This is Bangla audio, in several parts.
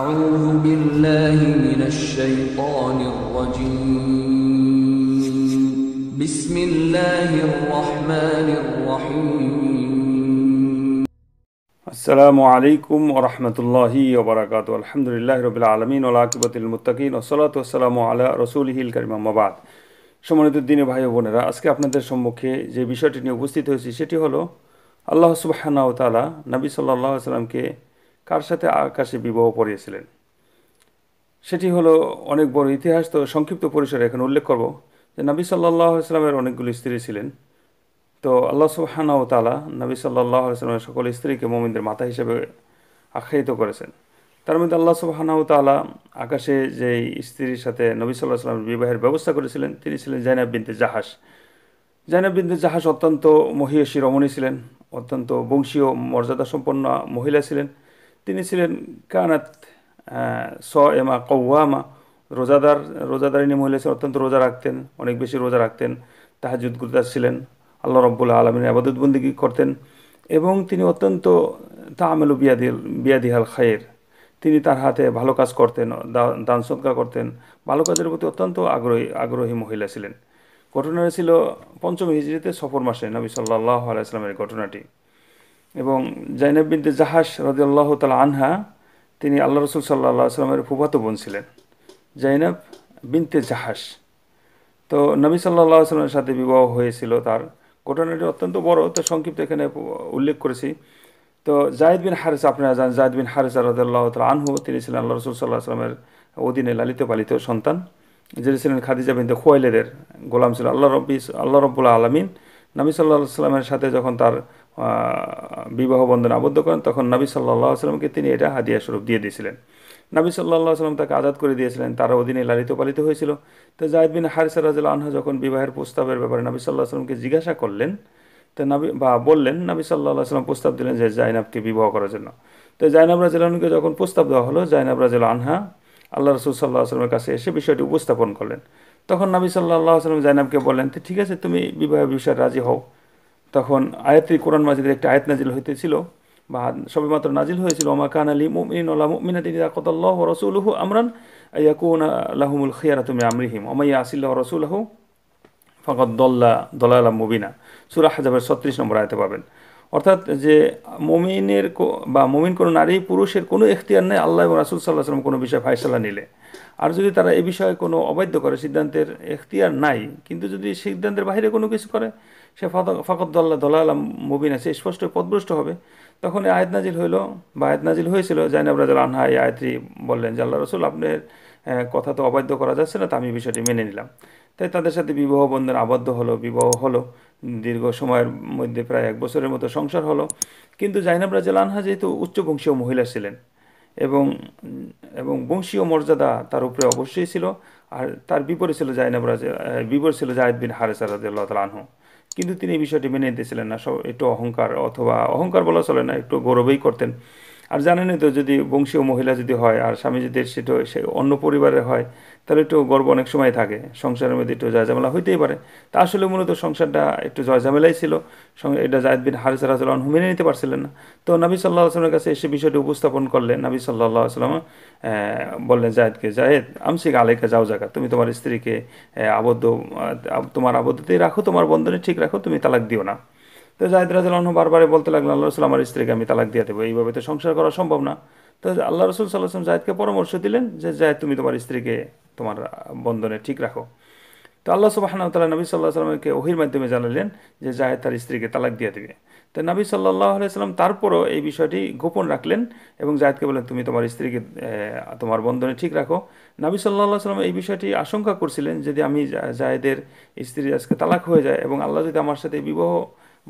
أعوذ بالله من الشيطان الرجيم بسم الله الرحمن الرحيم السلام عليكم ورحمة الله وبركاته الحمد لله رب العالمين والعاقبة للمتقين والصلاة والسلام على رسوله الكريم أما بعد সম্মানিত দিনে ভাই বোনেরা আজকে আপনাদের সম্মুখে যে বিষয়টি নিয়ে উপস্থিত হয়েছি সেটি হলো আল্লাহ সুবাহানাও তালা নবী সাল্লাহ সাল্লামকে কার সাথে আকাশে বিবাহ পড়িয়েছিলেন সেটি হলো অনেক বড় ইতিহাস তো সংক্ষিপ্ত পরিসরে এখন উল্লেখ করব যে নবী সাল্লাহ ইসলামের অনেকগুলি স্ত্রী ছিলেন তো আল্লাহ সুবাহানাও তালা নবী সাল্লাহ ইসলামের সকল স্ত্রীকে মোমিনদের মাতা হিসেবে আখ্যায়িত করেছেন তার মধ্যে আল্লাহ সুবাহানাউ তালা আকাশে যে স্ত্রীর সাথে নবী সাল্লাহ সাল্লামের বিবাহের ব্যবস্থা করেছিলেন তিনি ছিলেন জাইনাব বিনতে জাহাস জাইনাব বিনতে জাহাস অত্যন্ত মহিয়সী রমণী ছিলেন অত্যন্ত বংশীয় মর্যাদা সম্পন্ন মহিলা ছিলেন তিনি ছিলেন কানাত স এমা কৌয়ামা রোজাদার রোজাদারিনী মহিলা ছিলেন অত্যন্ত রোজা রাখতেন অনেক বেশি রোজা রাখতেন তাহাজুদ গুরদাস ছিলেন আল্লাহ রব্বুল্লাহ আলমিন আবাদতবন্দিগি করতেন এবং তিনি অত্যন্ত তামেলু বিয়াদিল বিয়াদিহাল খায়ের তিনি তার হাতে ভালো কাজ করতেন দান সৎকার করতেন ভালো কাজের প্রতি অত্যন্ত আগ্রহী আগ্রহী মহিলা ছিলেন ঘটনাটি ছিল পঞ্চম হিজড়িতে সফর মাসে নবী সাল্লাহ আলাইসলামের ঘটনাটি এবং জাইনাব বিনতে জাহাস রাজিয়াল্লাহ তাল আনহা তিনি আল্লাহ রসুল সাল্লাহ আসলামের ফুফাতো বোন ছিলেন জাইনাব বিনতে জাহাস তো নবী সাল্লাহ আসলামের সাথে বিবাহ হয়েছিল তার ঘটনাটি অত্যন্ত বড় তো সংক্ষিপ্ত এখানে উল্লেখ করেছি তো জায়দ বিন হারিস আপনারা জান জায়দ বিন হারেসা রাজাল্লাহ তাল আনহু তিনি ছিলেন আল্লাহ রসুল সাল্লাহ আসলামের অধীনে লালিত পালিত সন্তান যিনি ছিলেন খাদিজা বিনতে খোয়াইলেদের গোলাম ছিল আল্লাহ রব্বি আল্লাহ রব্বুল্লাহ আলমিন নবী সাল্লাহ সাল্লামের সাথে যখন তার বিবাহ বন্ধন আবদ্ধ করেন তখন নবী সাল্লাহ আসলামকে তিনি এটা হাদিয়া স্বরূপ দিয়ে দিয়েছিলেন নবী সাল্লাহ সাল্লাম তাকে আজাদ করে দিয়েছিলেন তার অধীনে লালিত পালিত হয়েছিল তো জাহিদ বিন হারিসা রাজুল আনহা যখন বিবাহের প্রস্তাবের ব্যাপারে নবী সাল্লাহ আসলামকে জিজ্ঞাসা করলেন তো নবী বা বললেন নবী সাল্লাহ আসলাম প্রস্তাব দিলেন যে জাইনাবকে বিবাহ করার জন্য তো জাইনাব রাজুল আনহাকে যখন প্রস্তাব দেওয়া হলো জাইনাব রাজুল আনহা আল্লাহ রসুল সাল্লাহ আসলামের কাছে এসে বিষয়টি উপস্থাপন করলেন তখন নবী সাল্লাহ আসলাম জাইনাবকে বললেন তো ঠিক আছে তুমি বিবাহের বিষয়ে রাজি হও তখন আয়াতি কোরআন মাজিদের একটি আয়াত নাজিল হইতেছিল বা সবেমাত্র নাজিল হয়েছিল ওমা কান আলী মুমিন মুমিনা মুমিনাতি ইযা কাদাল্লাহু ওয়া রাসূলুহু আমরান আয়াকুনা লাহুমুল খিয়ারাতু আমরিহিম ওয়া আসিল্লাহ আসিল্লাহু ওয়া রাসূলুহু দলাল মুবিনা সুরাহ হাজাবের ছত্রিশ নম্বর আয়তে পাবেন অর্থাৎ যে মমিনের বা মমিন কোনো নারী পুরুষের কোনো এখতিয়ার নেই আল্লাহ এবং রাসুল সাল্লাহ আসলাম কোনো বিষয়ে ফায়সালা নিলে আর যদি তারা এ বিষয়ে কোনো অবাধ্য করে সিদ্ধান্তের এখতিয়ার নাই কিন্তু যদি সিদ্ধান্তের বাইরে কোনো কিছু করে সে ফকদ্দল্লা দলাল্লা মুবিন আছে স্পষ্ট পদভ্রষ্ট হবে তখন এই আয়াত নাজিল হইল বা আয়াত নাজিল হয়েছিল জাইনাব রাজাল আনহা এই আয়ত্রি বললেন যে আল্লাহ রসুল আপনার কথা তো অবাধ্য করা যাচ্ছে না তা আমি বিষয়টি মেনে নিলাম তাই তাদের সাথে বিবাহ বন্ধন আবদ্ধ হলো বিবাহ হলো দীর্ঘ সময়ের মধ্যে প্রায় এক বছরের মতো সংসার হলো কিন্তু জাইনাব রাজা আনহা যেহেতু বংশীয় মহিলা ছিলেন এবং এবং বংশীয় মর্যাদা তার উপরে অবশ্যই ছিল আর তার বিপরীত ছিল জাইনাব রাজা বিপরীত ছিল জাহেদ বিন হারেসা রাজিউল্লাহ আনহু কিন্তু তিনি এই বিষয়টি মেনে নিতেছিলেন না সব একটু অহংকার অথবা অহংকার বলা চলে না একটু গৌরবেই করতেন আর জানেনই তো যদি বংশীয় মহিলা যদি হয় আর স্বামী যদি সেটা সে অন্য পরিবারের হয় তাহলে একটু গর্ব অনেক সময় থাকে সংসারের মধ্যে একটু জয়ঝামেলা হইতেই পারে তা আসলে মূলত সংসারটা একটু জয়ঝামেলাই ছিল এটা জায়দ বিন হারিস রাজুল্লাহ মেনে নিতে পারছিলেন না তো নাবি সাল্লাহ আসলামের কাছে এসে বিষয়টি উপস্থাপন করলে নাবি সাল্লাহ আসলাম বললেন জায়দকে জায়দ আমসিক আলেকা যাও জায়গা তুমি তোমার স্ত্রীকে আবদ্ধ তোমার আবদ্ধতেই রাখো তোমার বন্ধনে ঠিক রাখো তুমি তালাক দিও না তো জাহিদ রাজাল বারবারে বলতে লাগলো আল্লাহ রসুল আমার স্ত্রীকে আমি তালাক দিয়ে দেবো এইভাবে তো সংসার করা সম্ভব না তো আল্লাহ রসুল সাল্লাহাম জাহেদকে পরামর্শ দিলেন যে জাহেদ তুমি তোমার স্ত্রীকে তোমার বন্ধনে ঠিক রাখো তো আল্লাহ সুবাহানতাল্লাহ নবী সাল্লাহ সাল্লামকে ওহির মাধ্যমে জানালেন যে জাহেদ তার স্ত্রীকে তালাক দিয়ে দেবে তো নবী সাল্লাহ সাল্লাম তারপরও এই বিষয়টি গোপন রাখলেন এবং জাহেদকে বলেন তুমি তোমার স্ত্রীকে তোমার বন্ধনে ঠিক রাখো নবী সাল্লাহ সাল্লাম এই বিষয়টি আশঙ্কা করছিলেন যদি আমি জাহেদের স্ত্রী আজকে তালাক হয়ে যায় এবং আল্লাহ যদি আমার সাথে বিবাহ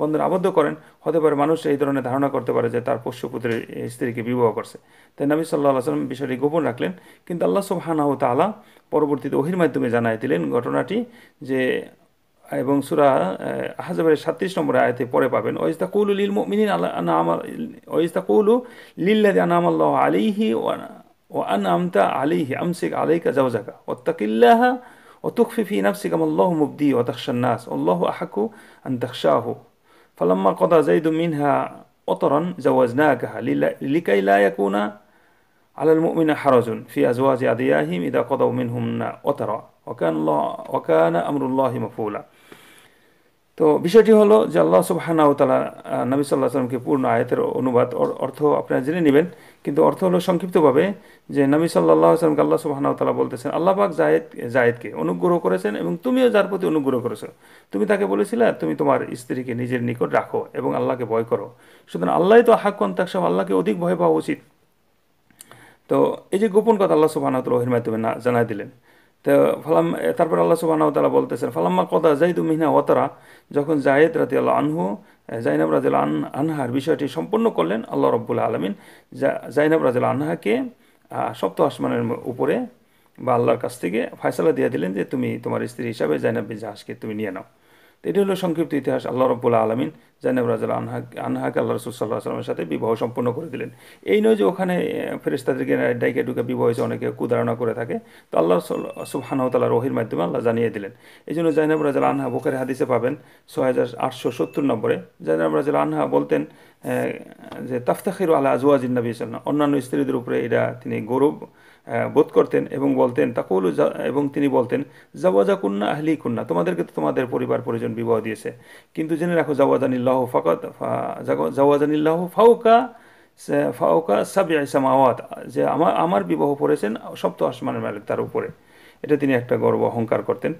বন্ধন আবদ্ধ করেন হতে পারে মানুষ এই ধরনের ধারণা করতে পারে যে তার পোষ্যপুত্রের স্ত্রীকে বিবাহ করছে তাই নবী সাল্লাহ সাল্লাম বিষয়টি গোপন রাখলেন কিন্তু আল্লাহ সুবহানাহ তালা পরবর্তীতে ওহির মাধ্যমে জানাই দিলেন ঘটনাটি যে এবং সুরা হাজাবের সাত্রিশ নম্বরে আয়তে পরে পাবেন ওইস্তা কৌলু লিল মিনিন আল্লাহ আনা আমার ওইস্তা কৌলু লিল্লাদি আনাম আল্লাহ আলিহি ও আন আমতা আলিহি আমসিক আলাইকা জাওজাকা ওত্তাকিল্লাহা ও তুকফিফি নাফসিক আমল্লাহ মুবদি ও তাকসান্নাস অল্লাহ আহাকু আন তাকসাহু فلما قضى زيد منها وطرا زوجناكها لكي لا يكون على المؤمن حرج في أزواج أضياهم إذا قضوا منهن وطرا وكان, الله وكان أمر الله مفعولا তো বিষয়টি হলো যে আল্লাহ সুবাহানাউতালা নবী সাল্লাহ সাল্লামকে পূর্ণ আয়াতের অনুবাদ অর্থ আপনারা জেনে নেবেন কিন্তু অর্থ হলো সংক্ষিপ্তভাবে যে নবী সাল্লাহ সালামকে আল্লাহ সুবাহানাউতালা বলতেছেন আল্লাহ পাক জায়েদ জায়েদকে অনুগ্রহ করেছেন এবং তুমিও যার প্রতি অনুগ্রহ করেছো তুমি তাকে বলেছিলে তুমি তোমার স্ত্রীকে নিজের নিকট রাখো এবং আল্লাহকে ভয় করো সুতরাং আল্লাহই তো হাক্কন তাক সব আল্লাহকে অধিক ভয় পাওয়া উচিত তো এই যে গোপন কথা আল্লাহ সুবাহানাউতলা ওহির মাধ্যমে না জানাই দিলেন তো ফালাম তারপর আল্লাহ সুবাহ তালা বলতেছেন ফালাম্মা কদা জাইদু মিহনা ওতারা যখন জায়েদ রাতি আল্লাহ আনহু জাইনাব রাজিল আন আনহার বিষয়টি সম্পন্ন করলেন আল্লাহ রব্বুল আলমিন জাইনাব রাজিল আনহাকে সপ্ত আসমানের উপরে বা আল্লাহর কাছ থেকে ফয়সালা দিয়ে দিলেন যে তুমি তোমার স্ত্রী হিসাবে জাইনাব জাহাজকে তুমি নিয়ে নাও তো এটি হলো সংক্ষিপ্ত ইতিহাস আল্লাহ রব্বুল আলমিন জানেব রাজাল আনহা আনহাকে আল্লাহ রসুল সাল্লাহ আসলামের সাথে বিবাহ সম্পন্ন করে দিলেন এই নয় যে ওখানে ফেরেস্তাদেরকে ডাইকে ডুকে বিবাহ হয়েছে অনেকে কুদারণা করে থাকে তো আল্লাহ সুবহানাহ তাল্লাহ রহির মাধ্যমে আল্লাহ জানিয়ে দিলেন এই জন্য জাইনাব রাজাল আনহা বুকের হাদিসে পাবেন ছয় হাজার আটশো সত্তর নম্বরে জাইনাব রাজাল আনহা বলতেন যে তাফতাখির আলা আজওয়াজিন নবী সাল্লাম অন্যান্য স্ত্রীদের উপরে এটা তিনি গৌরব বোধ করতেন এবং বলতেন তাকুল এবং তিনি বলতেন জাওয়াজা কুন্না আহলি কুন্না তোমাদেরকে তো তোমাদের পরিবার পরিজন বিবাহ দিয়েছে কিন্তু জেনে রাখো জাওয়াজা নিল্লাহ الله فقط ফাউকা ফাউকা সাবি যে আমার আমার বিবাহ পড়েছেন সপ্ত আসমানের মালিক তার উপরে এটা তিনি একটা গর্ব অহংকার করতেন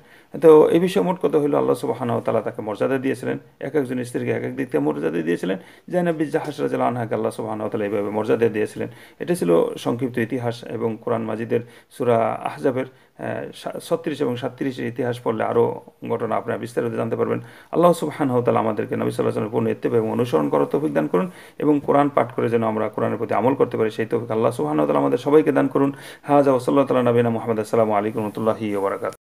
তো এই বিষয়ে মোট কথা হলো আল্লাহ সুবাহানাহ তালা তাকে মর্যাদা দিয়েছিলেন এক একজন স্ত্রীকে এক এক দিক থেকে মর্যাদা দিয়েছিলেন জাইনাবি জাহাস রাজাল আনহাকে আল্লাহ সুবাহানাহ তালা এইভাবে মর্যাদা দিয়েছিলেন এটা ছিল সংক্ষিপ্ত ইতিহাস এবং কোরআন মাজিদের সুরা আহজাবের ছত্রিশ এবং সাত্রিশের ইতিহাস পড়লে আরও ঘটনা আপনারা বিস্তারিত জানতে পারবেন আল্লাহ হান হতাল আমাদেরকে নবী সাল্লাহ পূর্ণ ইত্তেফ এবং অনুসরণ করার তৌফিক দান করুন এবং কোরআন পাঠ করে যেন আমরা কোরআনের প্রতি আমল করতে পারি সেই তৌফিক আল্লাহ সুবহান হতাল আমাদের সবাইকে দান করুন হাজা ওসল্লাহ তালা নবীনা মোহাম্মদ আসসালামু আলিকুমতুল্লাহি ওবরাকাত